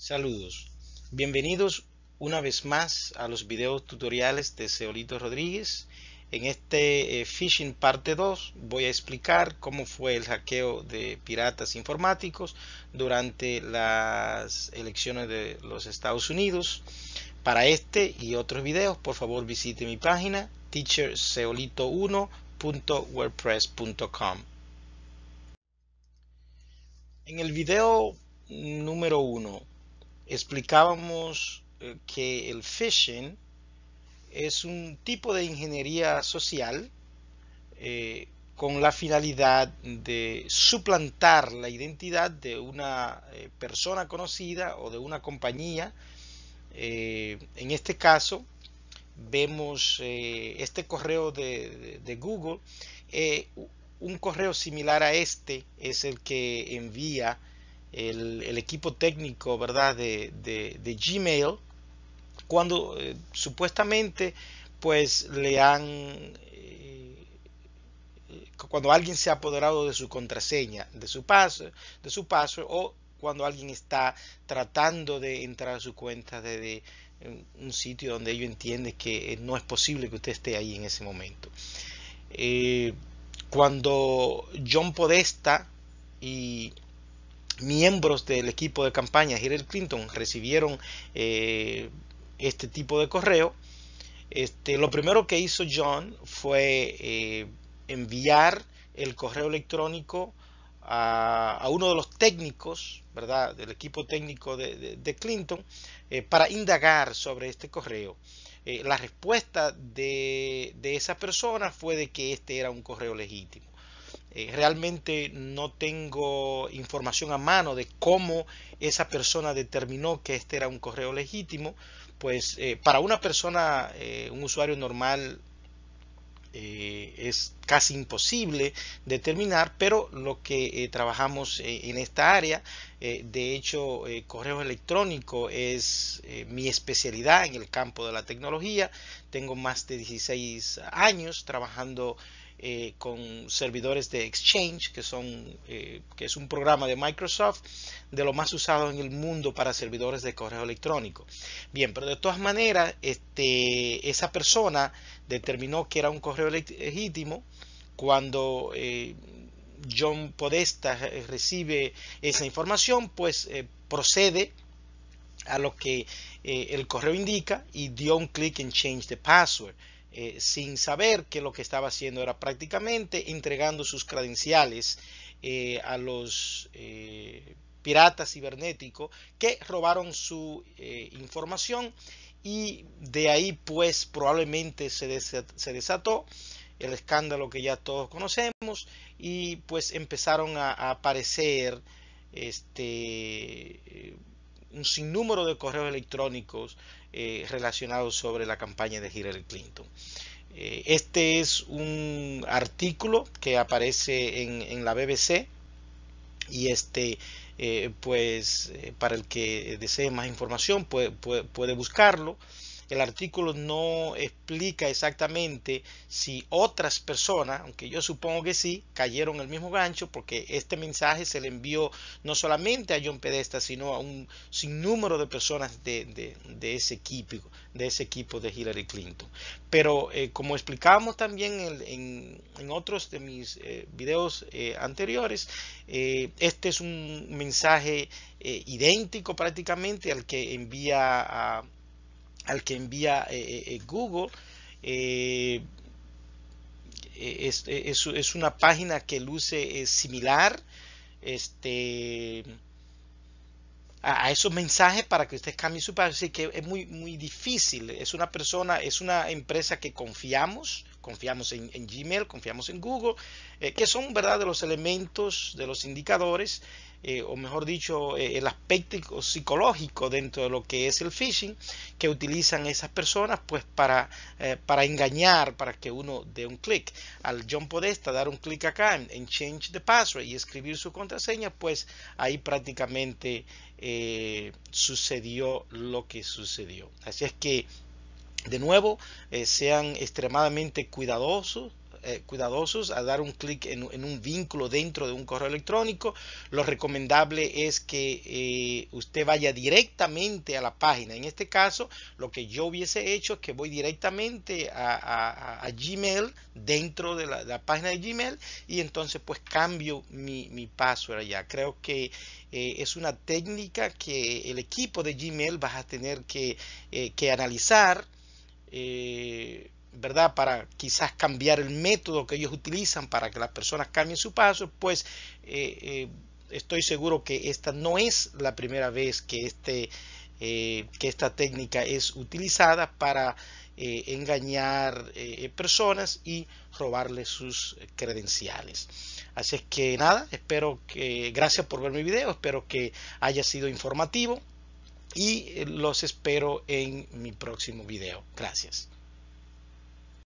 Saludos. Bienvenidos una vez más a los videos tutoriales de Seolito Rodríguez. En este Fishing eh, phishing parte 2 voy a explicar cómo fue el hackeo de piratas informáticos durante las elecciones de los Estados Unidos. Para este y otros videos, por favor visite mi página teacherseolito1.wordpress.com. En el video número 1 explicábamos eh, que el phishing es un tipo de ingeniería social eh, con la finalidad de suplantar la identidad de una eh, persona conocida o de una compañía. en este caso, vemos este correo de, de Google. un correo similar a este es el que envía el, equipo técnico ¿verdad? De, Gmail cuando eh, supuestamente pues le han eh, eh, cuando alguien se ha apoderado de su contraseña de su paso de su paso o cuando alguien está tratando de entrar a su cuenta de, un sitio donde ellos entienden que no es posible que usted esté ahí en ese momento cuando John Podesta y miembros del equipo de campaña Hillary Clinton recibieron eh, este tipo de correo, este, lo primero que hizo John fue eh, enviar el correo electrónico a, uno de los técnicos, ¿verdad?, del equipo técnico de, Clinton, eh, para indagar sobre este correo. la respuesta de, de esa persona fue de que este era un correo legítimo. Eh, realmente no tengo información a mano de cómo esa persona determinó que este era un correo legítimo. Pues eh, para una persona, eh, un usuario normal, es casi imposible determinar, pero lo que eh, trabajamos eh, en esta área, eh, de hecho, correo electrónico es mi especialidad en el campo de la tecnología. Tengo más de 16 años trabajando con servidores de Exchange, que, son, que es un programa de Microsoft de lo más usado en el mundo para servidores de correo electrónico. Bien, pero de todas maneras, este, esa persona determinó que era un correo legítimo cuando eh, John Podesta recibe esa información, pues eh, procede a lo que eh, el correo indica y dio un clic en Change the Password. Eh, sin saber que lo que estaba haciendo era prácticamente entregando sus credenciales a los piratas cibernéticos que robaron su información y de ahí pues probablemente se, se desató el escándalo que ya todos conocemos y pues empezaron a, aparecer este un sinnúmero de correos electrónicos eh, relacionados sobre la campaña de Hillary Clinton. Eh, este es un artículo que aparece en, en la BBC y este eh, pues para el que desee más información puede, puede buscarlo. El artículo no explica exactamente si otras personas, aunque yo supongo que sí, cayeron en el mismo gancho porque este mensaje se le envió no solamente a John Pedesta, sino a un sinnúmero de personas de, ese, equipo, de ese equipo de Hillary Clinton. Pero eh, como explicábamos también en, otros de mis eh, videos eh, anteriores, este es un mensaje idéntico prácticamente al que envía a al que envía eh, eh, eh, Google. Es, una página que luce similar este, a, esos mensajes para que usted cambie su página. Así que es muy, muy difícil. Es una persona, es una empresa que confiamos, confiamos en, Gmail, confiamos en Google, que son verdad de los elementos, de los indicadores eh, o mejor dicho, eh, el aspecto psicológico dentro de lo que es el phishing que utilizan esas personas pues para, eh, para engañar, para que uno dé un clic. Al John Podesta dar un clic acá en, Change the Password y escribir su contraseña, pues ahí prácticamente sucedió lo que sucedió. Así es que de nuevo, sean extremadamente cuidadosos eh, cuidadosos a dar un clic en, un vínculo dentro de un correo electrónico. Lo recomendable es que eh, usted vaya directamente a la página. En este caso, lo que yo hubiese hecho es que voy directamente a, Gmail, dentro de la, página de Gmail, y entonces pues cambio mi, mi password allá. Creo que eh, es una técnica que el equipo de Gmail vas a tener que, analizar. ¿verdad? Para quizás cambiar el método que ellos utilizan para que las personas cambien su paso, pues eh, eh, estoy seguro que esta no es la primera vez que, este, eh, que esta técnica es utilizada para engañar personas y robarles sus credenciales. Así es que nada, espero que, gracias por ver mi video, espero que haya sido informativo y los espero en mi próximo video. Gracias.